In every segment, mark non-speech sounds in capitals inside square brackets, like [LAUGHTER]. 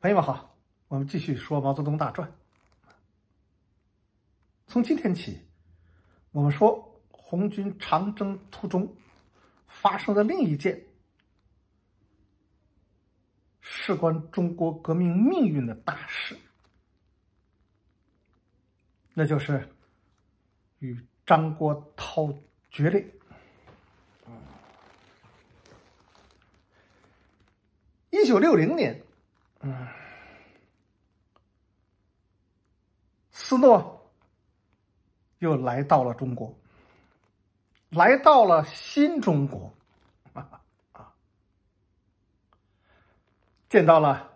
朋友们好，我们继续说《毛泽东大传》。从今天起，我们说红军长征途中发生的另一件事关中国革命命运的大事，那就是与张国焘决裂。一九六零年。嗯，斯诺又来到了中国，来到了新中国，见到了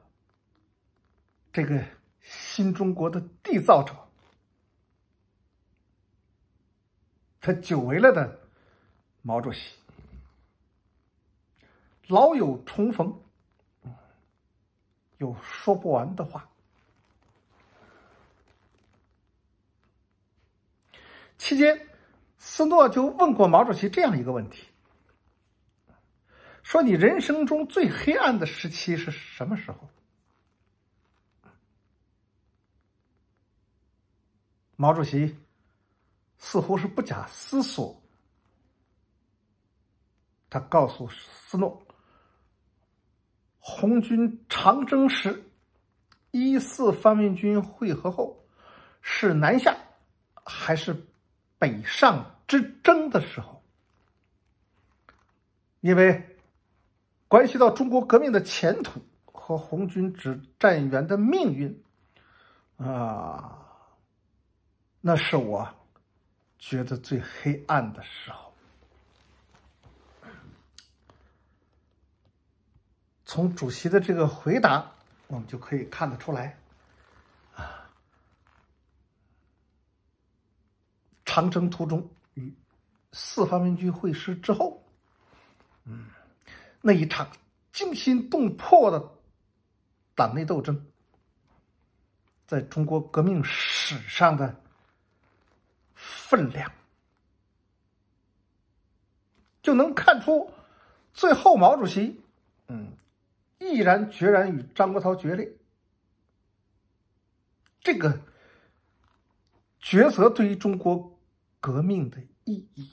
这个新中国的缔造者，他久违了的毛主席，老友重逢。有说不完的话。期间，斯诺就问过毛主席这样一个问题：说你人生中最黑暗的时期是什么时候？毛主席似乎是不假思索，他告诉斯诺。红军长征时，一四方面军会合后，是南下还是北上之争的时候，因为关系到中国革命的前途和红军指战员的命运，啊，那是我觉得最黑暗的时候。从主席的这个回答，我们就可以看得出来，啊，长征途中与四方面军会师之后，嗯，那一场惊心动魄的党内斗争，在中国革命史上的分量，就能看出，最后毛主席，嗯。毅然决然与张国焘决裂，这个抉择对于中国革命的意义，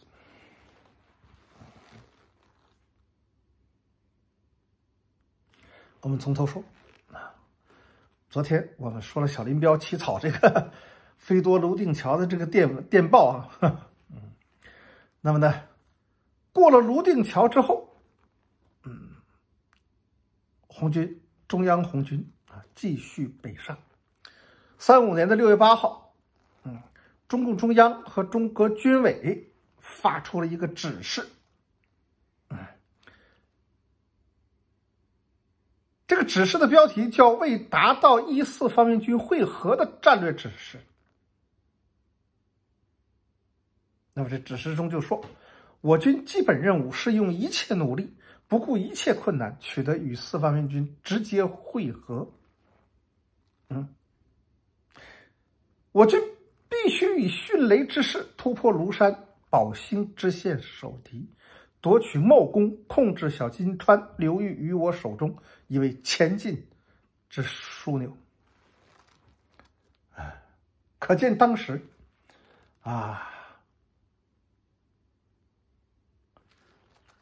我们从头说啊。昨天我们说了小林彪起草这个 [LAUGHS] 飞夺泸定桥的这个电电报啊，[LAUGHS] 嗯，那么呢，过了泸定桥之后。红军中央红军啊，继续北上。三五年的六月八号，嗯，中共中央和中革军委发出了一个指示。嗯，这个指示的标题叫《为达到一四方面军会合的战略指示》。那么这指示中就说，我军基本任务是用一切努力。不顾一切困难，取得与四方面军直接会合。嗯，我军必须以迅雷之势突破庐山、宝兴知线守敌，夺取茂功，控制小金川流域于我手中，以为前进之枢纽。可见当时，啊。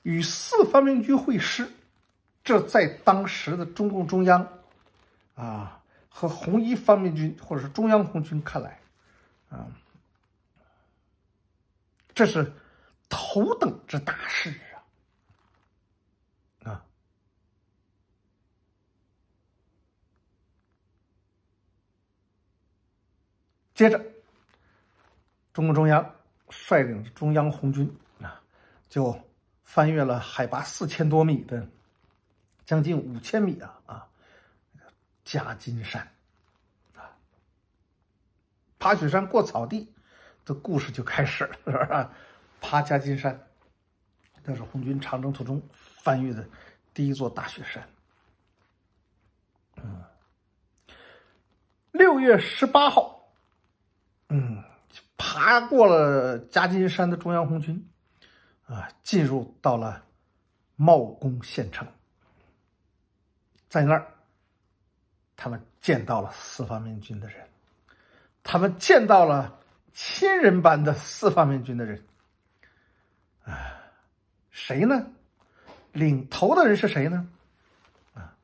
与四方面军会师，这在当时的中共中央啊和红一方面军，或者是中央红军看来，啊，这是头等之大事啊！啊，接着，中共中央率领中央红军啊，就。翻越了海拔四千多米的将近五千米啊啊，夹金山啊，爬雪山过草地的故事就开始了，是是？爬夹金山，那是红军长征途中翻越的第一座大雪山。嗯，六月十八号，嗯，爬过了夹金山的中央红军。啊，进入到了茂功县城，在那儿，他们见到了四方面军的人，他们见到了亲人般的四方面军的人。啊，谁呢？领头的人是谁呢？啊，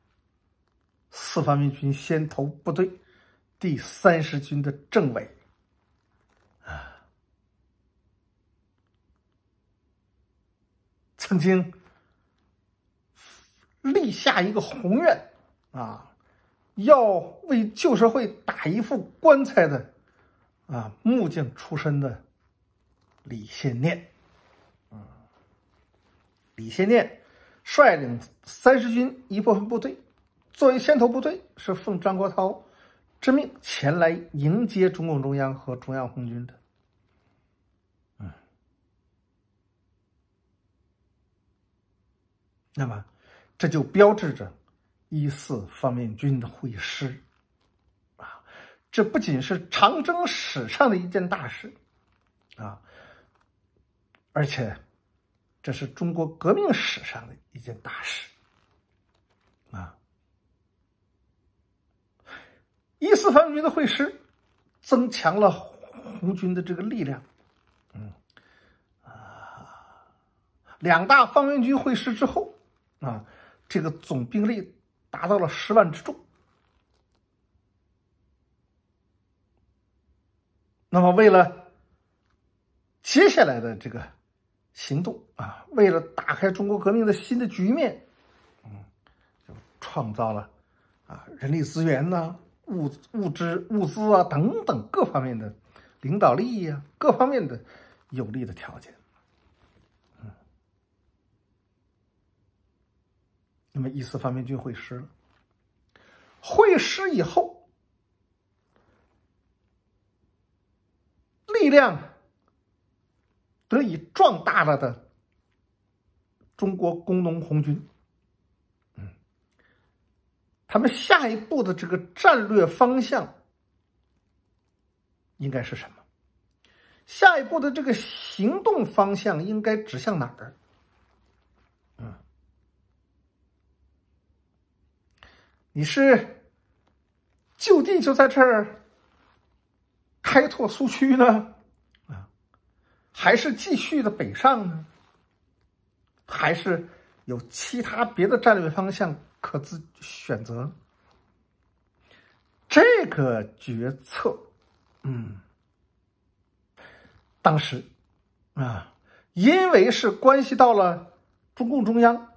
四方面军先头部队第三十军的政委。曾经立下一个宏愿啊，要为旧社会打一副棺材的啊，木匠出身的李先念啊，李先念率领三十军一部分部队作为先头部队，是奉张国焘之命前来迎接中共中央和中央红军的。那么，这就标志着一四方面军的会师，啊，这不仅是长征史上的一件大事，啊，而且这是中国革命史上的一件大事，啊，一四方面军的会师增强了红军的这个力量，嗯，啊，两大方面军会师之后。啊，这个总兵力达到了十万之众。那么，为了接下来的这个行动啊，为了打开中国革命的新的局面，嗯，就创造了啊人力资源呐、物物资、物资啊等等各方面的领导力呀、各方面的有利的条件。那么，一四方面军会师了，会师以后，力量得以壮大了的中国工农红军，嗯，他们下一步的这个战略方向应该是什么？下一步的这个行动方向应该指向哪儿？你是就地就在这儿开拓苏区呢，啊，还是继续的北上呢？还是有其他别的战略方向可自选择？这个决策，嗯，当时啊，因为是关系到了中共中央，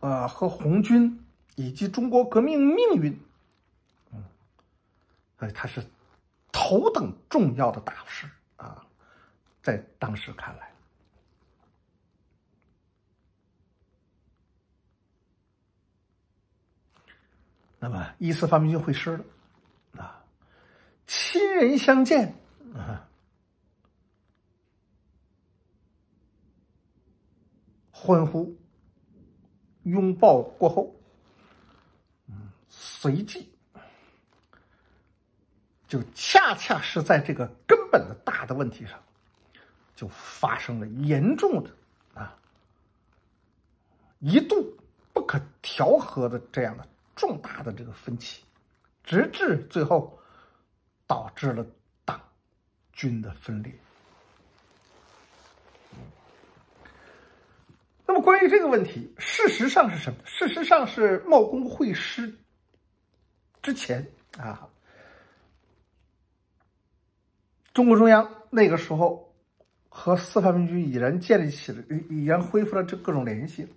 啊和红军。以及中国革命命运，嗯，哎，他是头等重要的大事啊，在当时看来。那么，一次发明军会师了，啊，亲人相见啊，欢呼、拥抱过后。随即，就恰恰是在这个根本的大的问题上，就发生了严重的啊，一度不可调和的这样的重大的这个分歧，直至最后导致了党军的分裂。那么，关于这个问题，事实上是什么？事实上是茂公会师。之前啊，中共中央那个时候和四方面军已然建立起了，已然恢复了这各种联系。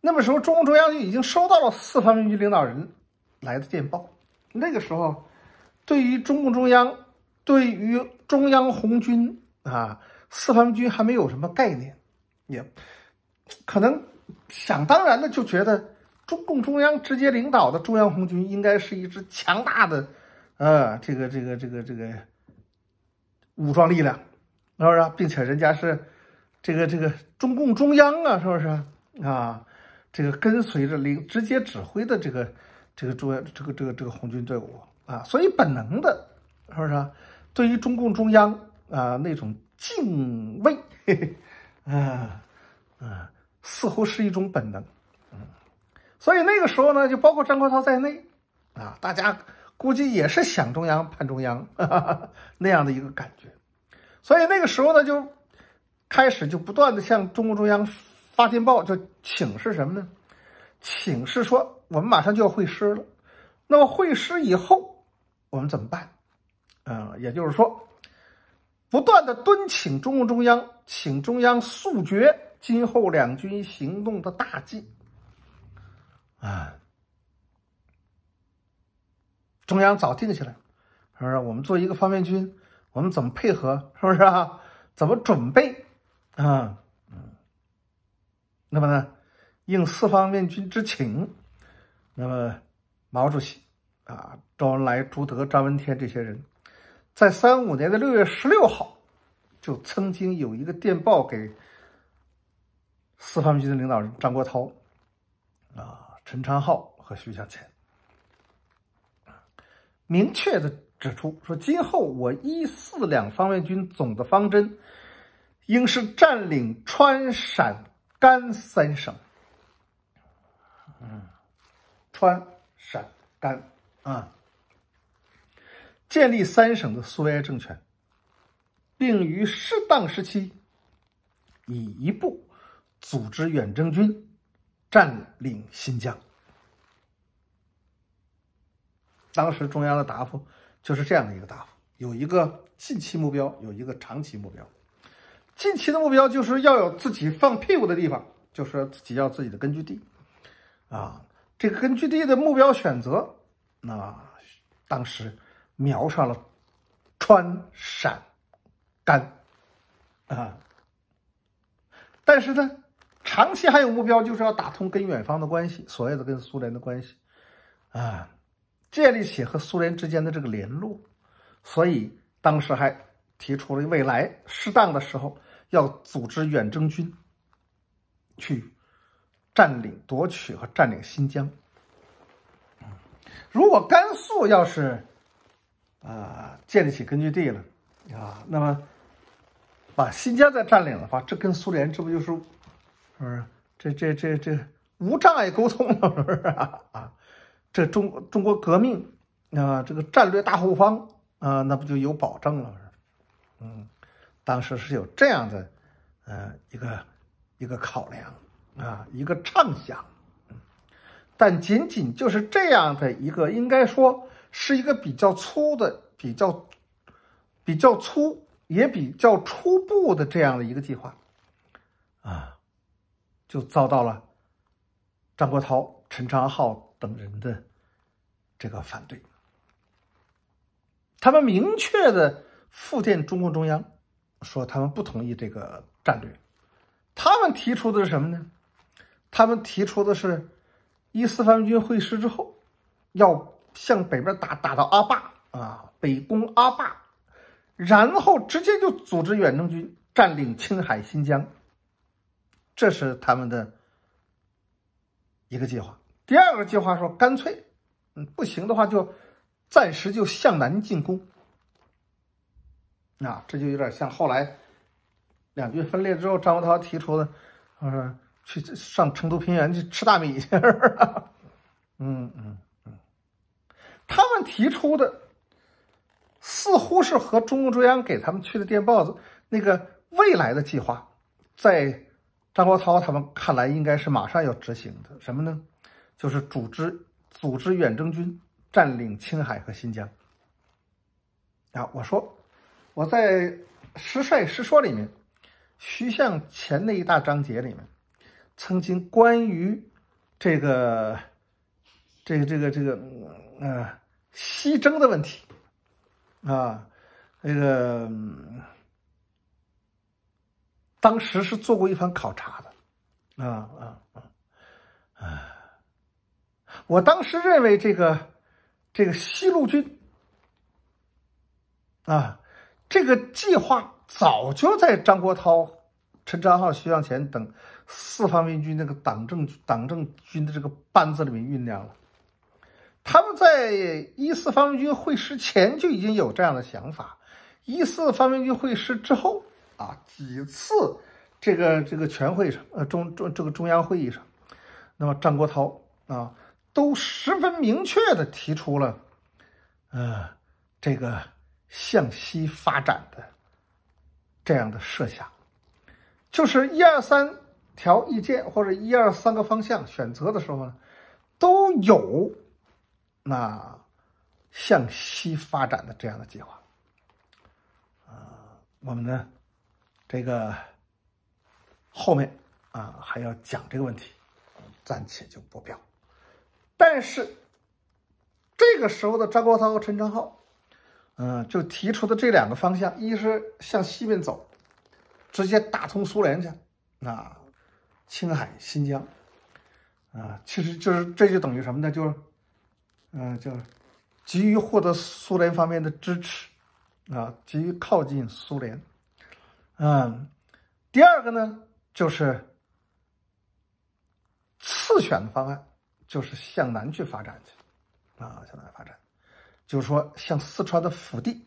那么时候，中共中央就已经收到了四方面军领导人来的电报。那个时候，对于中共中央，对于中央红军啊，四方面军还没有什么概念，也可能想当然的就觉得。中共中央直接领导的中央红军应该是一支强大的，呃，这个这个这个这个武装力量，是不是？并且人家是这个这个中共中央啊，是不是啊？这个跟随着领直接指挥的这个这个中央这个这个这个红军队伍啊，所以本能的是不是？对于中共中央啊那种敬畏，嘿 [LAUGHS] 嘿啊啊，似乎是一种本能。所以那个时候呢，就包括张国焘在内，啊，大家估计也是想中央盼中央哈哈 [LAUGHS] 那样的一个感觉。所以那个时候呢，就开始就不断的向中共中央发电报，就请示什么呢？请示说我们马上就要会师了，那么会师以后我们怎么办？嗯，也就是说，不断的敦请中共中央，请中央速决今后两军行动的大计。啊，中央早定下来，是不是？我们做一个方面军，我们怎么配合？是不是啊？怎么准备？啊，嗯。那么呢，应四方面军之请，那么毛主席啊，周恩来、朱德、张闻天这些人，在三五年的六月十六号，就曾经有一个电报给四方面军的领导人张国焘，啊。陈昌浩和徐向前明确的指出说：“今后我一四两方面军总的方针，应是占领川陕甘三省，嗯，川陕甘啊，建立三省的苏维埃政权，并于适当时期，以一部组织远征军。”占领新疆。当时中央的答复就是这样的一个答复：有一个近期目标，有一个长期目标。近期的目标就是要有自己放屁股的地方，就是自己要自己的根据地。啊，这个根据地的目标选择，那当时瞄上了川陕甘啊，但是呢。长期还有目标，就是要打通跟远方的关系，所谓的跟苏联的关系，啊，建立起和苏联之间的这个联络。所以当时还提出了未来适当的时候要组织远征军去占领、夺取和占领新疆。如果甘肃要是啊建立起根据地了啊，那么把新疆再占领的话，这跟苏联这不就是？是不是这这这这无障碍沟通了？是不是啊？这中中国革命啊，这个战略大后方啊，那不就有保证了？嗯，当时是有这样的呃一个一个考量啊，一个畅想。但仅仅就是这样的一个，应该说是一个比较粗的、比较比较粗也比较初步的这样的一个计划啊。就遭到了张国焘、陈昌浩等人的这个反对。他们明确的复电中共中央，说他们不同意这个战略。他们提出的是什么呢？他们提出的是，一四方面军会师之后，要向北边打，打到阿坝啊，北攻阿坝，然后直接就组织远征军占领青海新疆。这是他们的一个计划。第二个计划说，干脆，嗯，不行的话就暂时就向南进攻。啊，这就有点像后来两军分裂之后，张国焘提出的，他说去上成都平原去吃大米去。嗯嗯嗯。他们提出的似乎是和中共中央给他们去的电报子那个未来的计划在。张国焘他们看来应该是马上要执行的什么呢？就是组织组织远征军占领青海和新疆。啊，我说我在《实帅实说》里面，徐向前的一大章节里面，曾经关于这个这个这个这个嗯西征的问题啊，那个。当时是做过一番考察的，啊啊啊！我当时认为这个这个西路军啊，这个计划早就在张国焘、陈昌浩、徐向前等四方面军那个党政党政军的这个班子里面酝酿了。他们在一四方面军会师前就已经有这样的想法，一四方面军会师之后。啊，几次这个这个全会上，呃，中中这个中央会议上，那么张国焘啊，都十分明确的提出了，呃，这个向西发展的这样的设想，就是一二三条意见或者一二三个方向选择的时候呢，都有那向西发展的这样的计划，啊，我们呢。这个后面啊还要讲这个问题，暂且就不表。但是这个时候的张国焘、和陈昌浩，嗯，就提出的这两个方向，一是向西边走，直接打通苏联去，那青海、新疆，啊，其实就是这就等于什么呢？就是，嗯，就急于获得苏联方面的支持，啊，急于靠近苏联。嗯，第二个呢，就是次选的方案，就是向南去发展去，啊，向南发展，就是说向四川的腹地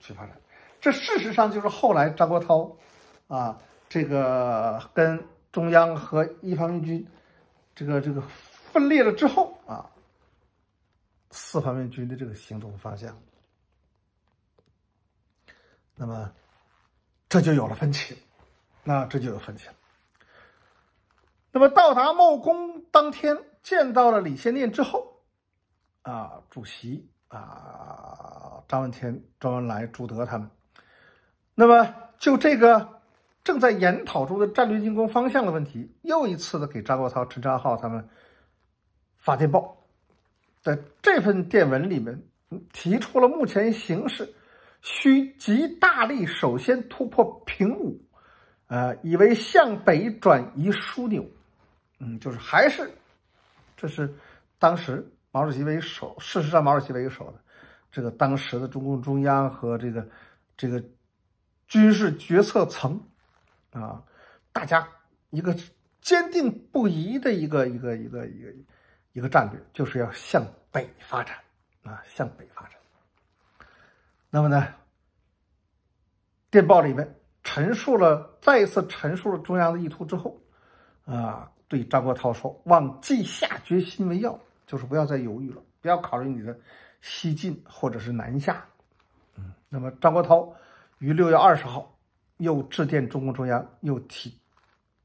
去发展。这事实上就是后来张国焘，啊，这个跟中央和一方面军，这个这个分裂了之后啊，四方面军的这个行动方向。那么。这就有了分歧，那这就有分歧了。那么到达茂功当天见到了李先念之后，啊，主席啊，张闻天、周恩来、朱德他们，那么就这个正在研讨中的战略进攻方向的问题，又一次的给张国焘、陈昌浩他们发电报，在这份电文里面提出了目前形势。需极大力首先突破平五，呃，以为向北转移枢纽，嗯，就是还是，这是当时毛主席为首，事实上毛主席为首的这个当时的中共中央和这个这个军事决策层啊，大家一个坚定不移的一个一个一个一个一个战略，就是要向北发展啊，向北发展。那么呢？电报里面陈述了，再一次陈述了中央的意图之后，啊，对张国焘说：“望既下决心为要，就是不要再犹豫了，不要考虑你的西进或者是南下。”嗯，那么张国焘于六月二十号又致电中共中央，又提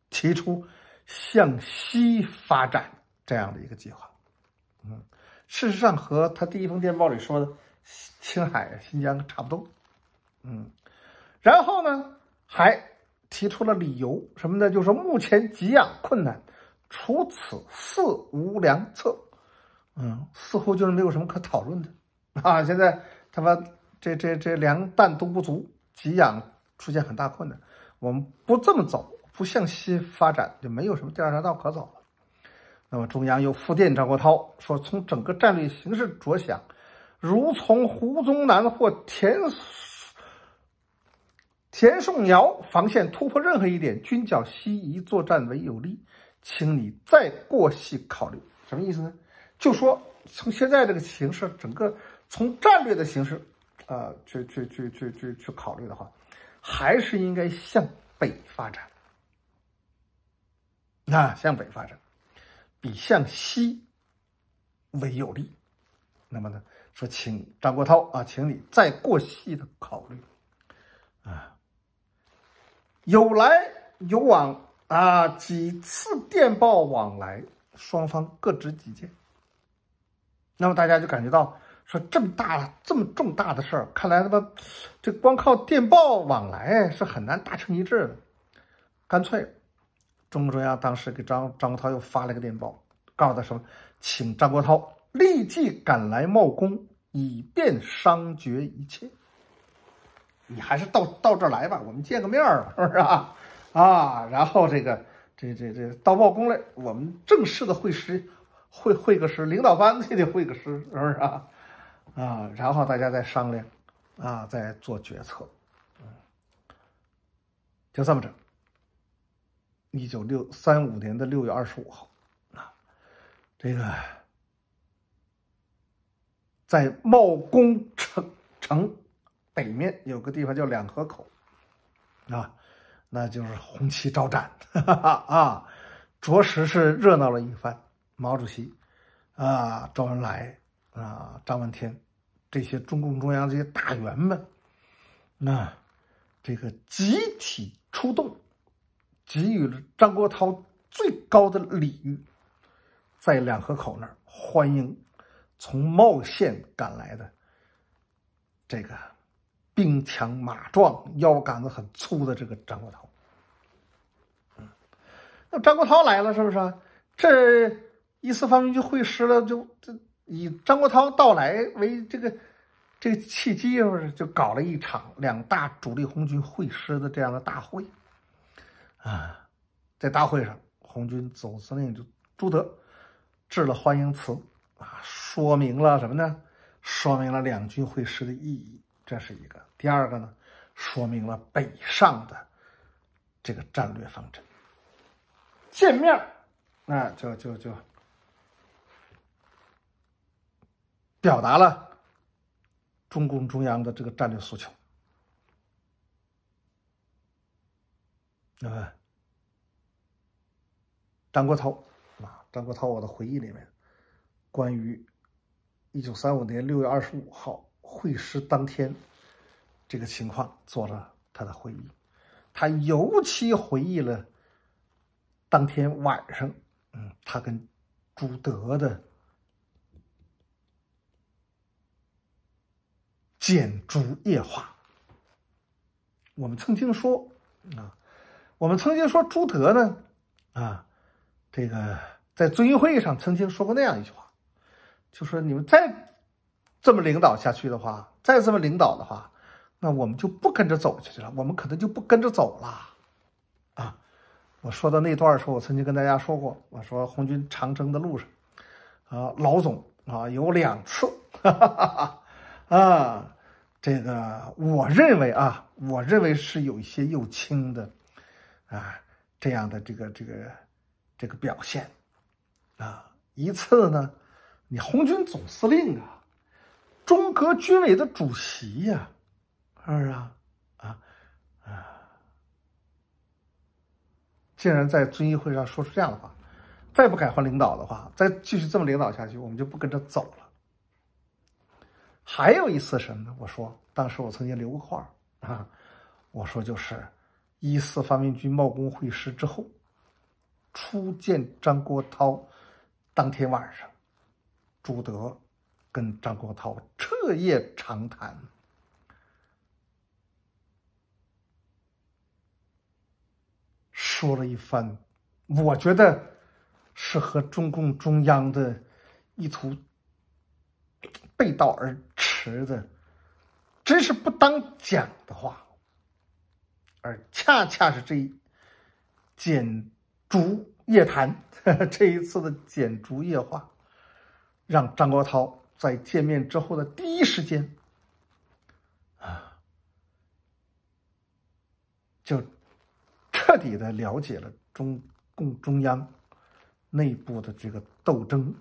提出向西发展这样的一个计划。嗯，事实上和他第一封电报里说的。青海、新疆差不多，嗯，然后呢，还提出了理由什么呢？就说目前给养困难，除此四无良策，嗯，似乎就是没有什么可讨论的 [LAUGHS] 啊。现在他妈这这这粮弹都不足，给养出现很大困难，我们不这么走，不向西发展，就没有什么第二条道可走了。那么中央又复电张国焘，说从整个战略形势着想。如从胡宗南或田田颂尧防线突破任何一点，均较西移作战为有利，请你再过细考虑，什么意思呢？就说从现在这个形势，整个从战略的形式啊，去去去去去去考虑的话，还是应该向北发展，啊，向北发展比向西为有利。那么呢？说，请张国焘啊，请你再过细的考虑啊，有来有往啊，几次电报往来，双方各执己见。那么大家就感觉到，说这么大这么重大的事儿，看来他妈这光靠电报往来是很难达成一致的。干脆，中共中央当时给张张国焘又发了个电报，告诉他什么，请张国焘。立即赶来茂公，以便商决一切。你还是到到这儿来吧，我们见个面儿，是不是啊？啊，然后这个这这这到茂公来，我们正式的会师，会会个师，领导班子也得会个师，是不是啊？啊，然后大家再商量，啊，再做决策。就这么整。一九六三五年的六月二十五号，啊，这个。在茂功城城北面有个地方叫两河口，啊，那就是红旗招展，[LAUGHS] 哈哈啊，着实是热闹了一番。毛主席，啊，周恩来，啊，张闻天，这些中共中央这些大员们，那这个集体出动，给予了张国焘最高的礼遇，在两河口那儿欢迎。从茂县赶来的，这个兵强马壮、腰杆子很粗的这个张国焘。嗯，那张国焘来了，是不是这一方面军会师了，就这以张国焘到来为这个这个契机，是不是就搞了一场两大主力红军会师的这样的大会？啊，在大会上，红军总司令就朱德致了欢迎词啊。说明了什么呢？说明了两军会师的意义，这是一个。第二个呢，说明了北上的这个战略方针。见面那就就就表达了中共中央的这个战略诉求。么，张国焘啊，张国焘，我的回忆里面关于。一九三五年六月二十五号会师当天，这个情况做了他的回忆，他尤其回忆了当天晚上，嗯，他跟朱德的剪烛夜话。我们曾经说啊，我们曾经说朱德呢，啊，这个在遵义会议上曾经说过那样一句话。就说你们再这么领导下去的话，再这么领导的话，那我们就不跟着走下去了。我们可能就不跟着走了啊！我说的那段儿时候，我曾经跟大家说过，我说红军长征的路上啊，老总啊有两次哈哈哈哈啊，这个我认为啊，我认为是有一些右轻的啊这样的这个这个这个表现啊，一次呢。你红军总司令啊，中革军委的主席呀，是啊，啊啊！竟然在遵义会上说出这样的话，再不改换领导的话，再继续这么领导下去，我们就不跟着走了。还有一次什么呢？我说，当时我曾经留过话啊，我说就是，一四方面军冒功会师之后，初见张国焘，当天晚上。朱德跟张国焘彻夜长谈，说了一番，我觉得是和中共中央的意图背道而驰的，真是不当讲的话。而恰恰是这一简烛夜谈，[LAUGHS] 这一次的简烛夜话。让张国焘在见面之后的第一时间，啊，就彻底的了解了中共中央内部的这个斗争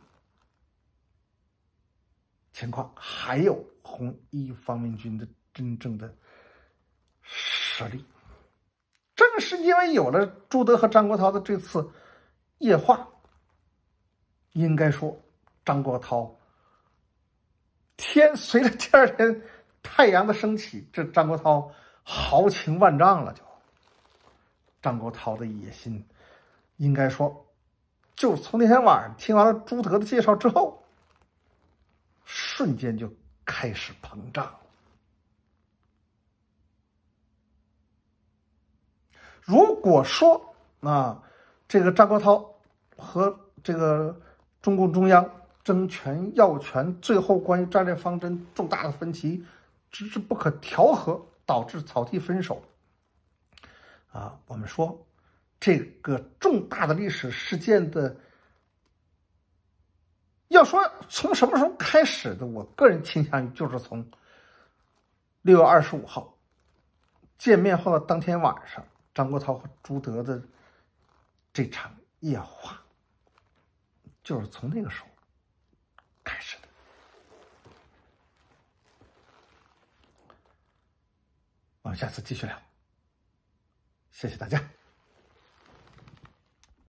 情况，还有红一方面军的真正的实力。正是因为有了朱德和张国焘的这次夜话，应该说。张国焘，天随着第二天太阳的升起，这张国焘豪情万丈了。就张国焘的野心，应该说，就从那天晚上听完了朱德的介绍之后，瞬间就开始膨胀如果说啊，这个张国焘和这个中共中央。争权要权，最后关于战略方针重大的分歧，直至不可调和，导致草地分手。啊，我们说这个重大的历史事件的，要说从什么时候开始的，我个人倾向于就是从六月二十五号见面后的当天晚上，张国焘和朱德的这场夜话，就是从那个时候。开始的，我们下次继续聊。谢谢大家。